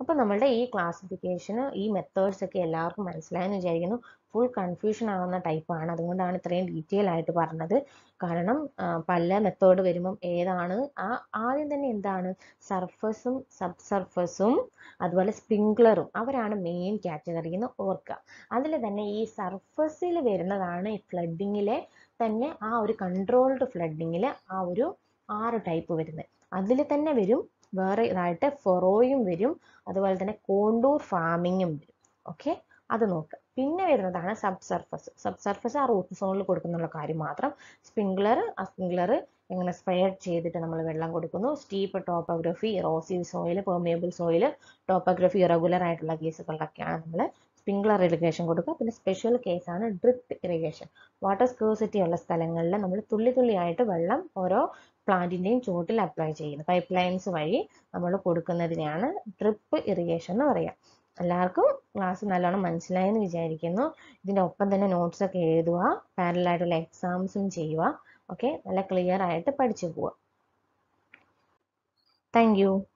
അപ്പോൾ നമ്മളുടെ ഈ ക്ലാസിഫിക്കേഷന് ഈ മെത്തേഡ്സ് ഒക്കെ എല്ലാവർക്കും മനസ്സിലായെന്ന് വിചാരിക്കുന്നു ഫുൾ കൺഫ്യൂഷൻ ആവുന്ന ടൈപ്പാണ് അതുകൊണ്ടാണ് ഇത്രയും ഡീറ്റെയിൽ ആയിട്ട് പറഞ്ഞത് കാരണം പല മെത്തേഡ് വരുമ്പം ഏതാണ് ആ ആദ്യം തന്നെ എന്താണ് സർഫസും സബ് സർഫസും അതുപോലെ സ്പ്രിങ്ക്ലറും അവരാണ് മെയിൻ കാറ്റഗറി എന്ന് ഓർക്കുക അതിൽ തന്നെ ഈ സർഫസിൽ വരുന്നതാണ് ഈ ഫ്ലഡിങ്ങിലെ തന്നെ ആ ഒരു കൺട്രോൾഡ് ഫ്ലഡിങ്ങിൽ ആ ഒരു ആറ് ടൈപ്പ് വരുന്നത് അതിൽ തന്നെ വരും വേറെ ഇതായിട്ട് ഫൊറോയും വരും അതുപോലെ തന്നെ കോണ്ടൂർ ഫാമിങ്ങും വരും ഓക്കെ അത് നോക്കുക പിന്നെ വരുന്നതാണ് സബ് സർഫസ് സബ് സർഫസ് ആ റൂട്ട് സോണിൽ കൊടുക്കുന്നുള്ള കാര്യം മാത്രം സ്പ്രിംഗ്ലർ ആ സ്പ്രിംഗ്ലർ ഇങ്ങനെ സ്പ്രെയർ ചെയ്തിട്ട് നമ്മൾ വെള്ളം കൊടുക്കുന്നു steep topography erosive soil permeable soil topography irregular ആയിട്ടുള്ള കേസുകളിലൊക്കെയാണ് നമ്മൾ സ്പ്രിംഗ്ലർ ഇറിഗേഷൻ കൊടുക്കുക പിന്നെ സ്പെഷ്യൽ കേസാണ് ഡ്രിപ്പ് ഇറിഗേഷൻ വാട്ടർ സ്കേഴ്സിറ്റി ഉള്ള സ്ഥലങ്ങളിൽ നമ്മൾ തുള്ളി തുള്ളിയായിട്ട് വെള്ളം ഓരോ പ്ലാന്റിന്റെയും ചുവട്ടിൽ അപ്ലൈ ചെയ്യുന്നത് പൈപ്പ് ലൈൻസ് വഴി നമ്മൾ കൊടുക്കുന്നതിനെയാണ് ഡ്രിപ്പ് ഇറിഗേഷൻ എന്ന് പറയുക എല്ലാവർക്കും ക്ലാസ് നല്ലോണം മനസ്സിലായി എന്ന് വിചാരിക്കുന്നു ഇതിന്റെ ഒപ്പം തന്നെ നോട്ട്സ് ഒക്കെ എഴുതുക പാരലായിട്ടുള്ള എക്സാംസും ചെയ്യുക ഓക്കെ നല്ല ക്ലിയർ ആയിട്ട് പഠിച്ചു പോവുക താങ്ക്